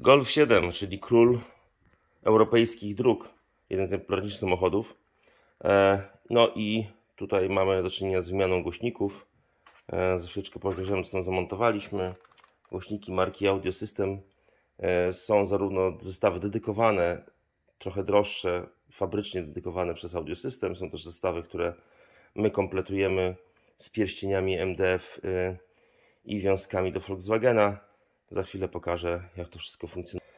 Golf 7, czyli król europejskich dróg, jeden z najpopularniejszych samochodów. E, no i tutaj mamy do czynienia z wymianą głośników. E, Za chwileczkę pokażemy, co tam zamontowaliśmy. Głośniki marki Audio System e, są zarówno zestawy dedykowane, trochę droższe, fabrycznie dedykowane przez Audio System. Są też zestawy, które my kompletujemy z pierścieniami MDF y, i wiązkami do Volkswagena. Za chwilę pokażę, jak to wszystko funkcjonuje.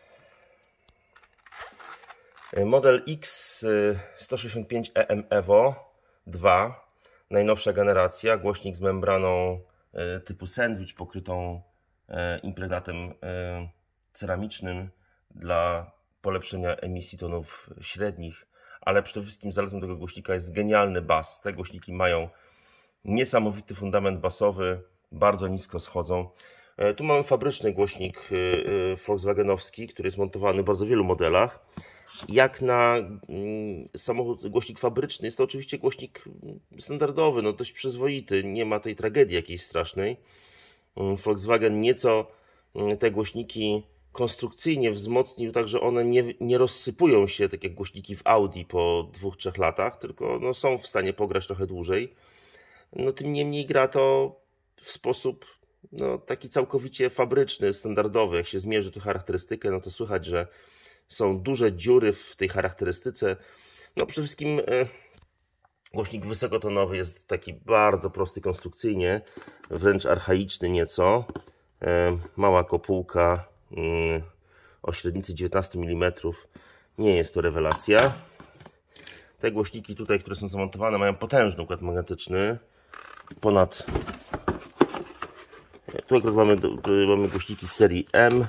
E, model X165 EM e Evo 2, najnowsza generacja, głośnik z membraną e, typu sandwich pokrytą impregnatem ceramicznym dla polepszenia emisji tonów średnich, ale przede wszystkim zaletą tego głośnika jest genialny bas. Te głośniki mają niesamowity fundament basowy, bardzo nisko schodzą. E, tu mamy fabryczny głośnik e, e, Volkswagenowski, który jest montowany w bardzo wielu modelach. Jak na mm, samochód głośnik fabryczny, jest to oczywiście głośnik mm, standardowy, no dość przyzwoity, nie ma tej tragedii jakiejś strasznej. Mm, Volkswagen nieco te głośniki konstrukcyjnie wzmocnił, tak że one nie, nie rozsypują się, tak jak głośniki w Audi po dwóch, trzech latach, tylko no, są w stanie pograć trochę dłużej. No tym niemniej gra to w sposób no, taki całkowicie fabryczny, standardowy. Jak się zmierzy tu charakterystykę, no to słychać, że są duże dziury w tej charakterystyce. No przede wszystkim e, głośnik wysokotonowy jest taki bardzo prosty konstrukcyjnie, wręcz archaiczny nieco. E, mała kopułka mm, o średnicy 19 mm. Nie jest to rewelacja. Te głośniki tutaj, które są zamontowane, mają potężny układ magnetyczny. Ponad tu mamy, mamy głośniki z serii M,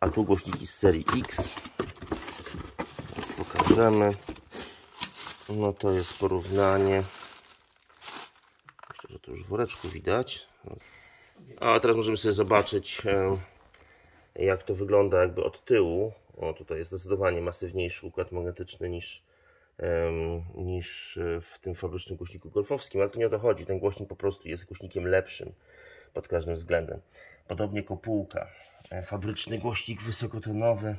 a tu głośniki z serii X. Więc pokażemy. No to jest porównanie. Myślę, że to już w woreczku widać. A teraz możemy sobie zobaczyć, e, jak to wygląda jakby od tyłu. O, tutaj jest zdecydowanie masywniejszy układ magnetyczny niż, e, niż w tym fabrycznym głośniku golfowskim, ale to nie o to chodzi. Ten głośnik po prostu jest głośnikiem lepszym pod każdym względem. Podobnie kopułka. E, fabryczny głośnik wysokotonowy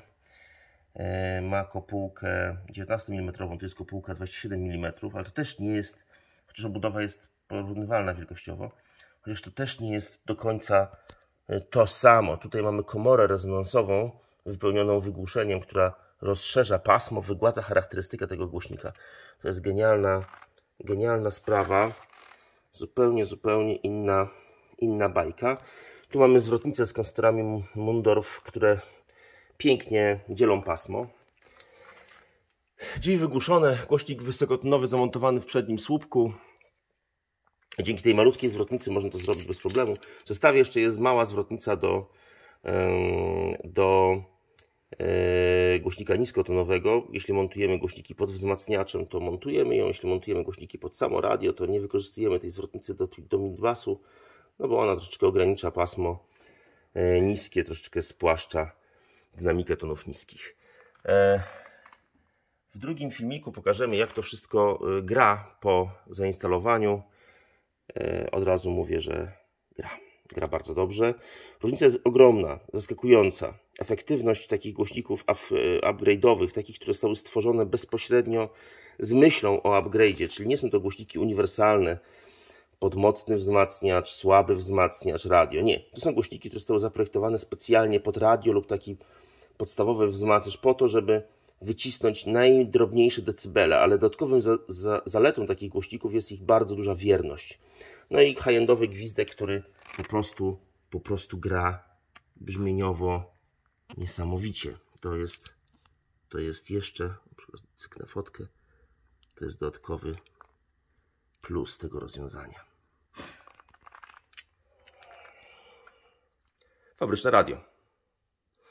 e, ma kopułkę 19 mm, to jest kopułka 27 mm, ale to też nie jest, chociaż obudowa jest porównywalna wielkościowo, chociaż to też nie jest do końca e, to samo. Tutaj mamy komorę rezonansową wypełnioną wygłuszeniem, która rozszerza pasmo, wygładza charakterystykę tego głośnika. To jest genialna, genialna sprawa. Zupełnie, zupełnie inna inna bajka. Tu mamy zwrotnicę z konstrukcją Mundorf, które pięknie dzielą pasmo. Drzwi wygłuszone, głośnik wysokotonowy zamontowany w przednim słupku. Dzięki tej malutkiej zwrotnicy można to zrobić bez problemu. W zestawie jeszcze jest mała zwrotnica do, do e, głośnika niskotonowego. Jeśli montujemy głośniki pod wzmacniaczem, to montujemy ją. Jeśli montujemy głośniki pod samo radio, to nie wykorzystujemy tej zwrotnicy do, do midbassu no bo ona troszeczkę ogranicza pasmo e, niskie, troszeczkę spłaszcza dynamikę tonów niskich. E, w drugim filmiku pokażemy jak to wszystko e, gra po zainstalowaniu. Od razu mówię, że gra. Gra bardzo dobrze. Różnica jest ogromna, zaskakująca. Efektywność takich głośników upgrade'owych, takich, które zostały stworzone bezpośrednio z myślą o upgrade'zie, czyli nie są to głośniki uniwersalne, podmocny wzmacniacz, słaby wzmacniacz, radio. Nie, to są głośniki, które zostały zaprojektowane specjalnie pod radio lub taki podstawowy wzmacniacz po to, żeby wycisnąć najdrobniejsze decybele, ale dodatkowym za, za, zaletą takich głośników jest ich bardzo duża wierność. No i high-endowy gwizdek, który po prostu, po prostu gra brzmieniowo niesamowicie. To jest, to jest jeszcze, cyknę fotkę, to jest dodatkowy plus tego rozwiązania. fabryczne radio.